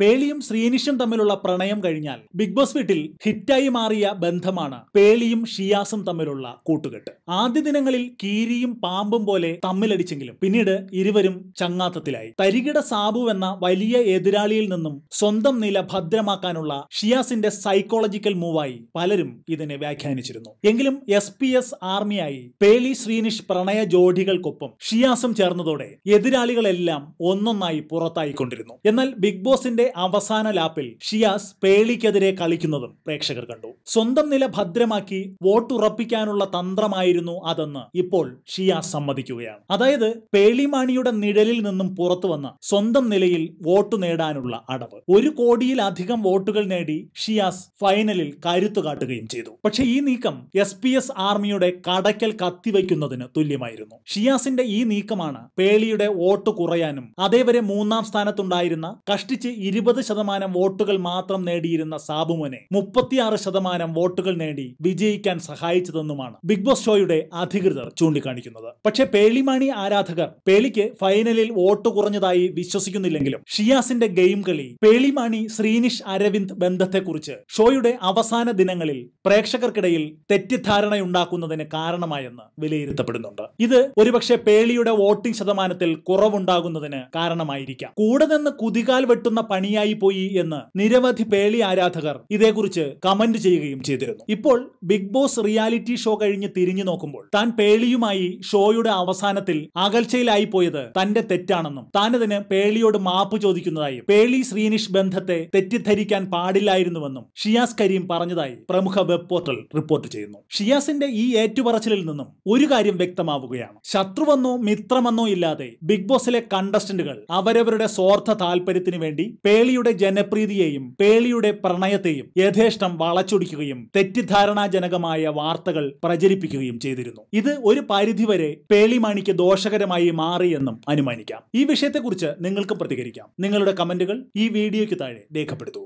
പേളിയും ശ്രീനിഷും തമ്മിലുള്ള പ്രണയം കഴിഞ്ഞാൽ ബിഗ് ബോസ് വീട്ടിൽ ഹിറ്റായി മാറിയ ബന്ധമാണ് പേളിയും ഷിയാസും തമ്മിലുള്ള കൂട്ടുകെട്ട് ആദ്യ ദിനങ്ങളിൽ കീരിയും പാമ്പും പോലെ തമ്മിലടിച്ചെങ്കിലും പിന്നീട് ഇരുവരും ചങ്ങാത്തത്തിലായി തരികിട സാബു എന്ന വലിയ എതിരാളിയിൽ നിന്നും സ്വന്തം നില ഭദ്രമാക്കാനുള്ള ഷിയാസിന്റെ സൈക്കോളജിക്കൽ മൂവായി പലരും ഇതിനെ വ്യാഖ്യാനിച്ചിരുന്നു എങ്കിലും എസ് പി എസ് ആർമിയായി പേളി ശ്രീനിഷ് പ്രണയ ജോഡികൾക്കൊപ്പം ഷിയാസും ചേർന്നതോടെ എതിരാളികളെല്ലാം ഒന്നൊന്നായി പുറത്തായിക്കൊണ്ടിരുന്നു എന്നാൽ ബിഗ് ബോസിന്റെ അവസാന ലാപ്പിൽ ഷിയാസ് പേളിക്കെതിരെ കളിക്കുന്നതും പ്രേക്ഷകർ കണ്ടു സ്വന്തം നില ഭദ്രമാക്കി വോട്ടുറപ്പിക്കാനുള്ള തന്ത്രമായിരുന്നു അതെന്ന് ഇപ്പോൾ ഷിയാസ് സമ്മതിക്കുകയാണ് അതായത് പേളിമാണിയുടെ നിഴലിൽ നിന്നും പുറത്തു വന്ന സ്വന്തം നിലയിൽ വോട്ട് നേടാനുള്ള അടവ് ഒരു കോടിയിലധികം വോട്ടുകൾ നേടി ഷിയാസ് ഫൈനലിൽ കരുത്തു കാട്ടുകയും ചെയ്തു പക്ഷേ ഈ നീക്കം എസ് പി എസ് ആർമിയുടെ കടയ്ക്കൽ കത്തിവയ്ക്കുന്നതിന് തുല്യമായിരുന്നു ഷിയാസിന്റെ ഈ നീക്കമാണ് പേളിയുടെ വോട്ട് കുറയാനും അതേവരെ മൂന്നാം സ്ഥാനത്തുണ്ടായിരുന്ന കഷ്ടിച്ച് ഇരു ഇരുപത് ശതമാനം വോട്ടുകൾ മാത്രം നേടിയിരുന്ന സാബുമനെ മുപ്പത്തിയാറ് ശതമാനം വോട്ടുകൾ നേടി വിജയിക്കാൻ സഹായിച്ചതെന്നുമാണ് ബിഗ് ബോസ് ഷോയുടെ അധികൃതർ ചൂണ്ടിക്കാണിക്കുന്നത് പക്ഷേ പേളിമാണി ആരാധകർ പേളിക്ക് ഫൈനലിൽ വോട്ട് കുറഞ്ഞതായി വിശ്വസിക്കുന്നില്ലെങ്കിലും ഷിയാസിന്റെ ഗെയിം കളി പേളിമാണി ശ്രീനിഷ് അരവിന്ദ് ബന്ധത്തെക്കുറിച്ച് ഷോയുടെ അവസാന ദിനങ്ങളിൽ പ്രേക്ഷകർക്കിടയിൽ തെറ്റിദ്ധാരണയുണ്ടാക്കുന്നതിന് കാരണമായെന്ന് വിലയിരുത്തപ്പെടുന്നുണ്ട് ഇത് ഒരുപക്ഷെ പേളിയുടെ വോട്ടിംഗ് ശതമാനത്തിൽ കുറവുണ്ടാകുന്നതിന് കാരണമായിരിക്കാം കൂടെ നിന്ന് കുതികാൽ വെട്ടുന്ന പണി പണിയായി പോയി എന്ന് നിരവധി പേളി ആരാധകർ ഇതേക്കുറിച്ച് കമന്റ് ചെയ്യുകയും ചെയ്തിരുന്നു ഇപ്പോൾ ബിഗ് ബോസ് റിയാലിറ്റി ഷോ കഴിഞ്ഞ് തിരിഞ്ഞു നോക്കുമ്പോൾ താൻ പേളിയുമായി ഷോയുടെ അവസാനത്തിൽ അകൽച്ചയിലായി പോയത് തന്റെ തെറ്റാണെന്നും താനതിന് പേളിയോട് മാപ്പ് ചോദിക്കുന്നതായും പേളി ശ്രീനിഷ് ബന്ധത്തെ തെറ്റിദ്ധരിക്കാൻ പാടില്ലായിരുന്നുവെന്നും ഷിയാസ് കരീം പറഞ്ഞതായി പ്രമുഖ വെബ് പോർട്ടൽ റിപ്പോർട്ട് ചെയ്യുന്നു ഷിയാസിന്റെ ഈ ഏറ്റുപറച്ചിലിൽ നിന്നും ഒരു കാര്യം വ്യക്തമാവുകയാണ് ശത്രുവെന്നോ മിത്രമെന്നോ ഇല്ലാതെ ബിഗ് ബോസിലെ കണ്ടസ്റ്റന്റുകൾ അവരവരുടെ സ്വാർത്ഥ താല്പര്യത്തിന് വേണ്ടി പേളിയുടെ ജനപ്രീതിയെയും പേളിയുടെ പ്രണയത്തെയും യഥേഷ്ടം വളച്ചൊടിക്കുകയും തെറ്റിദ്ധാരണാജനകമായ വാർത്തകൾ പ്രചരിപ്പിക്കുകയും ചെയ്തിരുന്നു ഇത് ഒരു പരിധിവരെ പേളിമാണിക്ക് ദോഷകരമായി മാറിയെന്നും അനുമാനിക്കാം ഈ വിഷയത്തെക്കുറിച്ച് നിങ്ങൾക്കും പ്രതികരിക്കാം നിങ്ങളുടെ കമന്റുകൾ ഈ വീഡിയോയ്ക്ക് താഴെ രേഖപ്പെടുത്തൂ